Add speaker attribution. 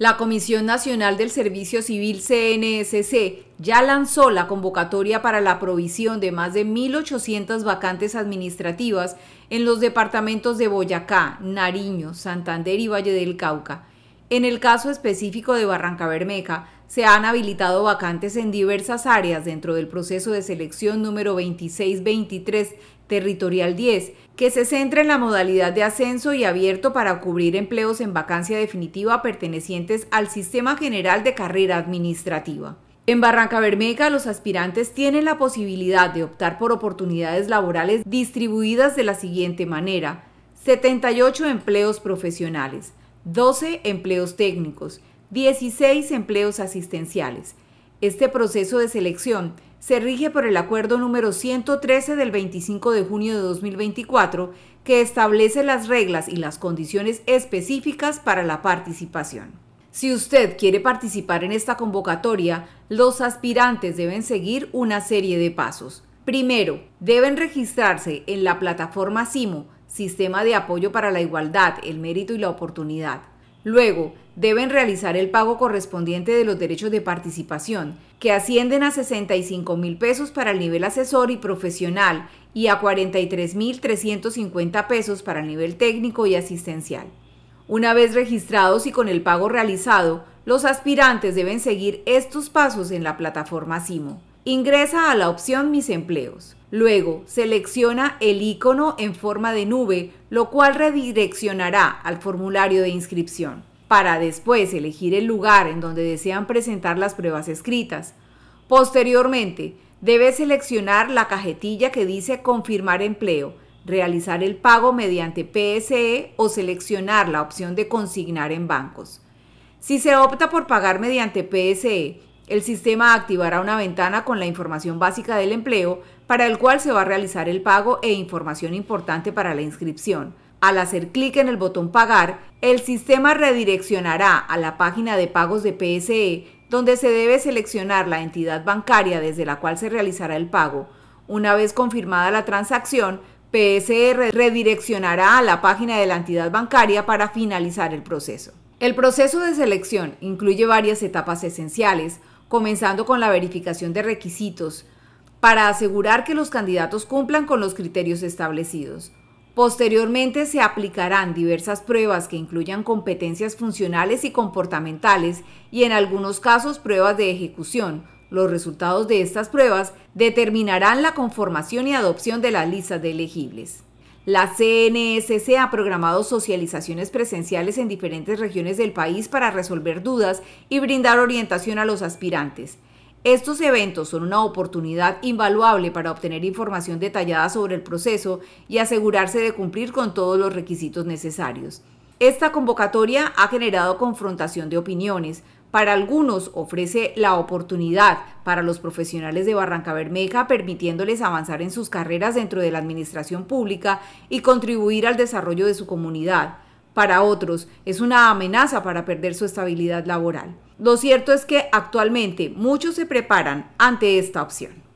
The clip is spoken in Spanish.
Speaker 1: La Comisión Nacional del Servicio Civil CNSC ya lanzó la convocatoria para la provisión de más de 1.800 vacantes administrativas en los departamentos de Boyacá, Nariño, Santander y Valle del Cauca. En el caso específico de Barranca Bermeja, se han habilitado vacantes en diversas áreas dentro del proceso de selección número 2623 Territorial 10, que se centra en la modalidad de ascenso y abierto para cubrir empleos en vacancia definitiva pertenecientes al Sistema General de Carrera Administrativa. En Barranca Bermeja, los aspirantes tienen la posibilidad de optar por oportunidades laborales distribuidas de la siguiente manera. 78 empleos profesionales, 12 empleos técnicos, 16 empleos asistenciales. Este proceso de selección se rige por el acuerdo número 113 del 25 de junio de 2024 que establece las reglas y las condiciones específicas para la participación. Si usted quiere participar en esta convocatoria, los aspirantes deben seguir una serie de pasos. Primero, deben registrarse en la plataforma SIMO, Sistema de Apoyo para la Igualdad, el Mérito y la Oportunidad. Luego, deben realizar el pago correspondiente de los derechos de participación, que ascienden a 65 mil pesos para el nivel asesor y profesional y a 43 mil 350 pesos para el nivel técnico y asistencial. Una vez registrados y con el pago realizado, los aspirantes deben seguir estos pasos en la plataforma CIMO. Ingresa a la opción Mis empleos. Luego, selecciona el icono en forma de nube, lo cual redireccionará al formulario de inscripción, para después elegir el lugar en donde desean presentar las pruebas escritas. Posteriormente, debe seleccionar la cajetilla que dice Confirmar empleo, realizar el pago mediante PSE o seleccionar la opción de consignar en bancos. Si se opta por pagar mediante PSE, el sistema activará una ventana con la información básica del empleo para el cual se va a realizar el pago e información importante para la inscripción. Al hacer clic en el botón Pagar, el sistema redireccionará a la página de pagos de PSE, donde se debe seleccionar la entidad bancaria desde la cual se realizará el pago. Una vez confirmada la transacción, PSE redireccionará a la página de la entidad bancaria para finalizar el proceso. El proceso de selección incluye varias etapas esenciales, comenzando con la verificación de requisitos, para asegurar que los candidatos cumplan con los criterios establecidos. Posteriormente se aplicarán diversas pruebas que incluyan competencias funcionales y comportamentales y en algunos casos pruebas de ejecución. Los resultados de estas pruebas determinarán la conformación y adopción de las listas de elegibles. La CNSC ha programado socializaciones presenciales en diferentes regiones del país para resolver dudas y brindar orientación a los aspirantes. Estos eventos son una oportunidad invaluable para obtener información detallada sobre el proceso y asegurarse de cumplir con todos los requisitos necesarios. Esta convocatoria ha generado confrontación de opiniones, para algunos ofrece la oportunidad para los profesionales de Barranca Bermeja, permitiéndoles avanzar en sus carreras dentro de la administración pública y contribuir al desarrollo de su comunidad. Para otros, es una amenaza para perder su estabilidad laboral. Lo cierto es que actualmente muchos se preparan ante esta opción.